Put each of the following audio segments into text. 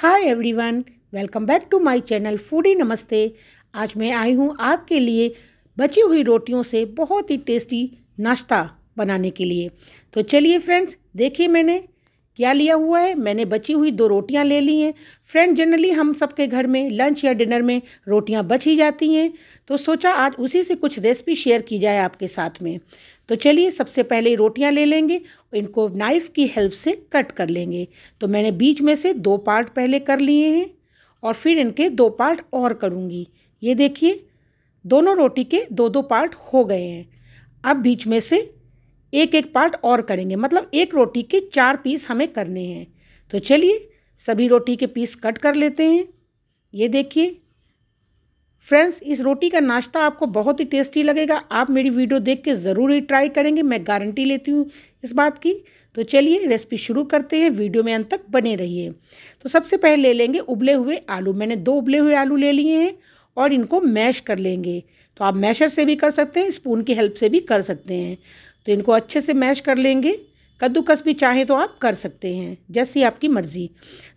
hi everyone welcome back to my channel foodie नमस्ते आज मैं आई हूँ आपके लिए बची हुई रोटियों से बहुत ही टेस्टी नाश्ता बनाने के लिए तो चलिए फ्रेंड्स देखिए मैंने क्या लिया हुआ है मैंने बची हुई दो रोटियां ले ली हैं फ्रेंड जनरली हम सबके घर में लंच या डिनर में रोटियां बच ही जाती हैं तो सोचा आज उसी से कुछ रेसिपी शेयर की जाए आपके साथ में तो चलिए सबसे पहले रोटियां ले लेंगे इनको नाइफ़ की हेल्प से कट कर लेंगे तो मैंने बीच में से दो पार्ट पहले कर लिए हैं और फिर इनके दो पार्ट और करूँगी ये देखिए दोनों रोटी के दो दो पार्ट हो गए हैं अब बीच में से एक एक पार्ट और करेंगे मतलब एक रोटी के चार पीस हमें करने हैं तो चलिए सभी रोटी के पीस कट कर लेते हैं ये देखिए फ्रेंड्स इस रोटी का नाश्ता आपको बहुत ही टेस्टी लगेगा आप मेरी वीडियो देख के ज़रूर ही ट्राई करेंगे मैं गारंटी लेती हूँ इस बात की तो चलिए रेसिपी शुरू करते हैं वीडियो में अंत तक बने रहिए तो सबसे पहले ले लेंगे उबले हुए आलू मैंने दो उबले हुए आलू ले लिए हैं और इनको मैश कर लेंगे तो आप मैशर से भी कर सकते हैं स्पून की हेल्प से भी कर सकते हैं तो इनको अच्छे से मैश कर लेंगे कद्दूकस भी चाहें तो आप कर सकते हैं जैसी आपकी मर्ज़ी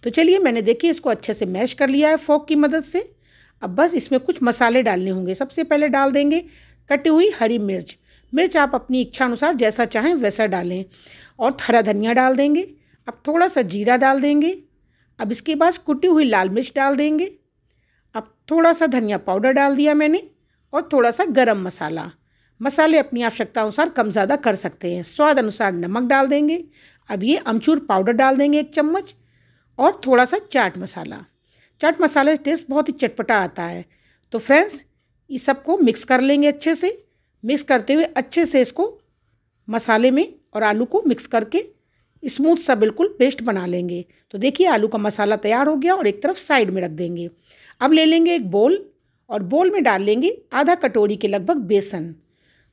तो चलिए मैंने देखिए इसको अच्छे से मैश कर लिया है फोक की मदद से अब बस इसमें कुछ मसाले डालने होंगे सबसे पहले डाल देंगे कटी हुई हरी मिर्च मिर्च आप अपनी इच्छा अनुसार जैसा चाहें वैसा डालें और हरा धनिया डाल देंगे अब थोड़ा सा जीरा डाल देंगे अब इसके बाद कुटी हुई लाल मिर्च डाल देंगे अब थोड़ा सा धनिया पाउडर डाल दिया मैंने और थोड़ा सा गरम मसाला मसाले अपनी आवश्यकता अनुसार कम ज़्यादा कर सकते हैं स्वाद अनुसार नमक डाल देंगे अब ये अमचूर पाउडर डाल देंगे एक चम्मच और थोड़ा सा चाट मसाला चाट मसाले टेस्ट बहुत ही चटपटा आता है तो फ्रेंड्स ये सबको मिक्स कर लेंगे अच्छे से मिक्स करते हुए अच्छे से इसको मसाले में और आलू को मिक्स करके स्मूथ सा बिल्कुल पेस्ट बना लेंगे तो देखिए आलू का मसाला तैयार हो गया और एक तरफ साइड में रख देंगे अब ले लेंगे एक बोल और बोल में डाल लेंगे आधा कटोरी के लगभग बेसन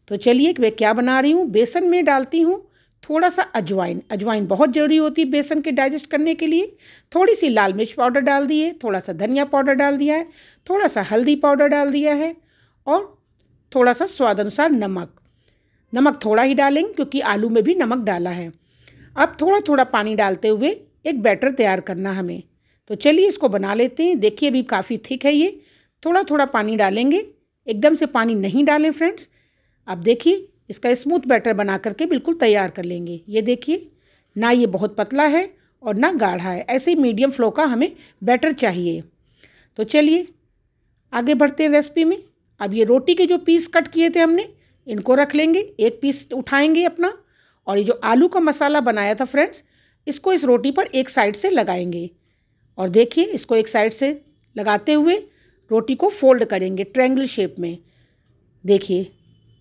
तो चलिए मैं क्या बना रही हूँ बेसन में डालती हूँ थोड़ा सा अजवाइन अजवाइन बहुत ज़रूरी होती है बेसन के डाइजेस्ट करने के लिए थोड़ी सी लाल मिर्च पाउडर डाल दिए थोड़ा सा धनिया पाउडर डाल दिया है थोड़ा सा हल्दी पाउडर डाल दिया है और थोड़ा सा स्वाद अनुसार नमक नमक थोड़ा ही डालेंगे क्योंकि आलू में भी नमक डाला है अब थोड़ा थोड़ा पानी डालते हुए एक बैटर तैयार करना हमें तो चलिए इसको बना लेते हैं देखिए अभी काफ़ी थिक है ये थोड़ा थोड़ा पानी डालेंगे एकदम से पानी नहीं डालें फ्रेंड्स अब देखिए इसका स्मूथ बैटर बना करके बिल्कुल तैयार कर लेंगे ये देखिए ना ये बहुत पतला है और ना गाढ़ा है ऐसे ही मीडियम फ्लो का हमें बैटर चाहिए तो चलिए आगे बढ़ते हैं रेसिपी में अब ये रोटी के जो पीस कट किए थे हमने इनको रख लेंगे एक पीस उठाएंगे अपना और ये जो आलू का मसाला बनाया था फ्रेंड्स इसको इस रोटी पर एक साइड से लगाएंगे और देखिए इसको एक साइड से लगाते हुए रोटी को फोल्ड करेंगे ट्रैंगल शेप में देखिए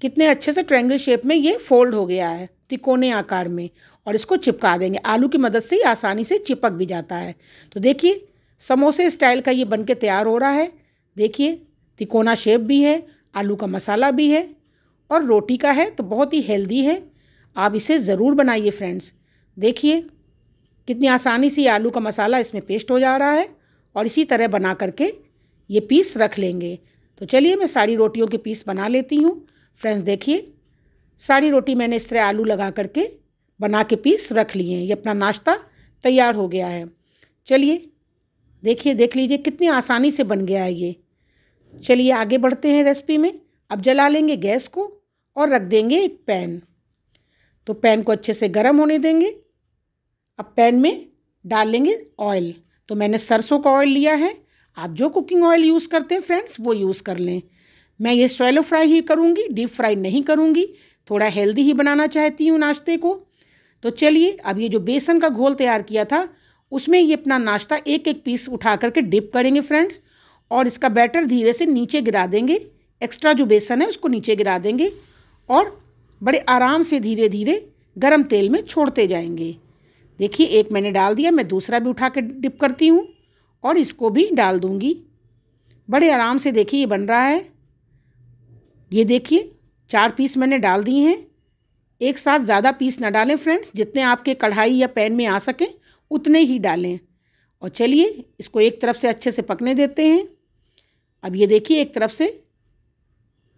कितने अच्छे से ट्रैंगल शेप में ये फोल्ड हो गया है तिकोने आकार में और इसको चिपका देंगे आलू की मदद से ही आसानी से चिपक भी जाता है तो देखिए समोसे स्टाइल का ये बन के तैयार हो रहा है देखिए तिकोना शेप भी है आलू का मसाला भी है और रोटी का है तो बहुत ही हेल्दी है आप इसे ज़रूर बनाइए फ्रेंड्स देखिए कितनी आसानी से आलू का मसाला इसमें पेस्ट हो जा रहा है और इसी तरह बना करके ये पीस रख लेंगे तो चलिए मैं सारी रोटियों के पीस बना लेती हूँ फ्रेंड्स देखिए सारी रोटी मैंने इस तरह आलू लगा करके बना के पीस रख लिए हैं ये अपना नाश्ता तैयार हो गया है चलिए देखिए देख लीजिए कितनी आसानी से बन गया है ये चलिए आगे बढ़ते हैं रेसिपी में अब जला लेंगे गैस को और रख देंगे एक पैन तो पैन को अच्छे से गर्म होने देंगे अब पैन में डाल लेंगे ऑयल तो मैंने सरसों का ऑयल लिया है आप जो कुकिंग ऑयल यूज़ करते हैं फ्रेंड्स वो यूज़ कर लें मैं ये स्वेलो फ्राई ही करूँगी डीप फ्राई नहीं करूँगी थोड़ा हेल्दी ही बनाना चाहती हूँ नाश्ते को तो चलिए अब ये जो बेसन का घोल तैयार किया था उसमें ये अपना नाश्ता एक एक पीस उठा करके डिप करेंगे फ्रेंड्स और इसका बैटर धीरे से नीचे गिरा देंगे एक्स्ट्रा जो बेसन है उसको नीचे गिरा देंगे और बड़े आराम से धीरे धीरे गर्म तेल में छोड़ते जाएंगे देखिए एक मैंने डाल दिया मैं दूसरा भी उठा के डिप करती हूँ और इसको भी डाल दूँगी बड़े आराम से देखिए ये बन रहा है ये देखिए चार पीस मैंने डाल दिए हैं एक साथ ज़्यादा पीस ना डालें फ्रेंड्स जितने आपके कढ़ाई या पैन में आ सकें उतने ही डालें और चलिए इसको एक तरफ से अच्छे से पकने देते हैं अब ये देखिए एक तरफ से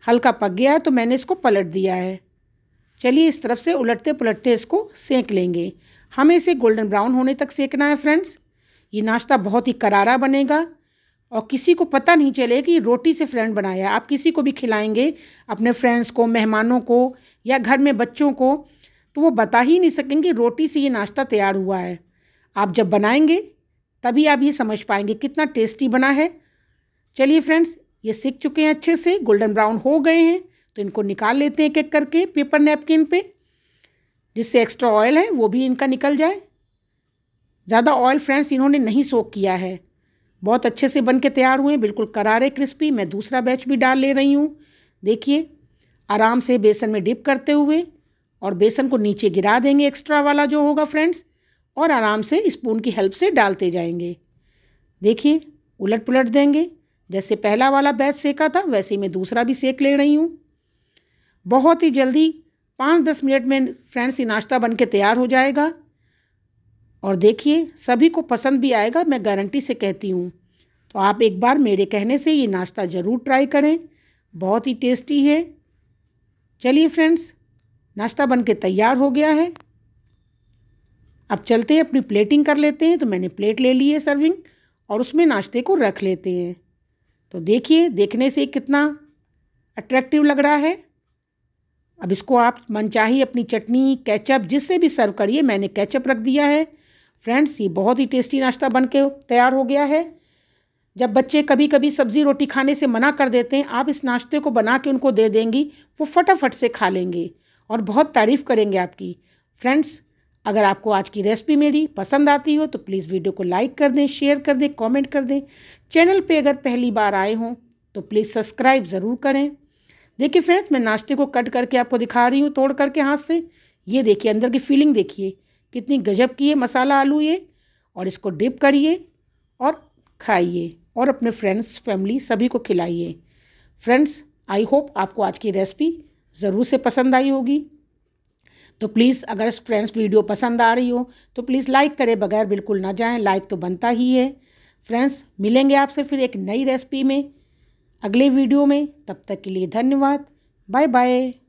हल्का पक गया है तो मैंने इसको पलट दिया है चलिए इस तरफ से उलटते पलटते इसको सेंक लेंगे हमें इसे गोल्डन ब्राउन होने तक सेकना है फ्रेंड्स ये नाश्ता बहुत ही करारा बनेगा और किसी को पता नहीं चले कि रोटी से फ्रेंड बनाया आप किसी को भी खिलाएंगे अपने फ्रेंड्स को मेहमानों को या घर में बच्चों को तो वो बता ही नहीं सकेंगे रोटी से ये नाश्ता तैयार हुआ है आप जब बनाएंगे तभी आप ये समझ पाएंगे कितना टेस्टी बना है चलिए फ्रेंड्स ये सीख चुके हैं अच्छे से गोल्डन ब्राउन हो गए हैं तो इनको निकाल लेते हैं एक करके पेपर नैपकिन पे जिससे एक्स्ट्रा ऑयल है वो भी इनका निकल जाए ज़्यादा ऑयल फ्रेंड्स इन्होंने नहीं सोख किया है बहुत अच्छे से बन के तैयार हुए बिल्कुल करारे क्रिस्पी मैं दूसरा बैच भी डाल ले रही हूँ देखिए आराम से बेसन में डिप करते हुए और बेसन को नीचे गिरा देंगे एक्स्ट्रा वाला जो होगा फ्रेंड्स और आराम से स्पून की हेल्प से डालते जाएंगे देखिए उलट पुलट देंगे जैसे पहला वाला बैच सेका था वैसे ही मैं दूसरा भी सेक ले रही हूँ बहुत ही जल्दी पाँच दस मिनट में फ्रेंड्स ये नाश्ता बन के तैयार हो जाएगा और देखिए सभी को पसंद भी आएगा मैं गारंटी से कहती हूँ तो आप एक बार मेरे कहने से ये नाश्ता ज़रूर ट्राई करें बहुत ही टेस्टी है चलिए फ्रेंड्स नाश्ता बन के तैयार हो गया है अब चलते हैं अपनी प्लेटिंग कर लेते हैं तो मैंने प्लेट ले ली है सर्विंग और उसमें नाश्ते को रख लेते हैं तो देखिए देखने से कितना अट्रैक्टिव लग रहा है अब इसको आप मनचाही अपनी चटनी कैचअप जिससे भी सर्व करिए मैंने कैचअप रख दिया है फ्रेंड्स ये बहुत ही टेस्टी नाश्ता बन के तैयार हो गया है जब बच्चे कभी कभी सब्ज़ी रोटी खाने से मना कर देते हैं आप इस नाश्ते को बना के उनको दे देंगी वो फटाफट से खा लेंगे और बहुत तारीफ़ करेंगे आपकी फ्रेंड्स अगर आपको आज की रेसिपी मेरी पसंद आती हो तो प्लीज़ वीडियो को लाइक कर दें शेयर कर दें कमेंट कर दें चैनल पे अगर पहली बार आए हों तो प्लीज़ सब्सक्राइब ज़रूर करें देखिए फ्रेंड्स मैं नाश्ते को कट करके आपको दिखा रही हूँ तोड़ करके हाथ से ये देखिए अंदर की फीलिंग देखिए कितनी गजब की है मसाला आलू ये और इसको डिप करिए और खाइए और अपने फ्रेंड्स फैमिली सभी को खिलाइए फ्रेंड्स आई होप आपको आज की रेसिपी ज़रूर से पसंद आई होगी तो प्लीज़ अगर फ्रेंड्स वीडियो पसंद आ रही हो तो प्लीज़ लाइक करें बगैर बिल्कुल ना जाएं लाइक तो बनता ही है फ्रेंड्स मिलेंगे आपसे फिर एक नई रेसिपी में अगले वीडियो में तब तक के लिए धन्यवाद बाय बाय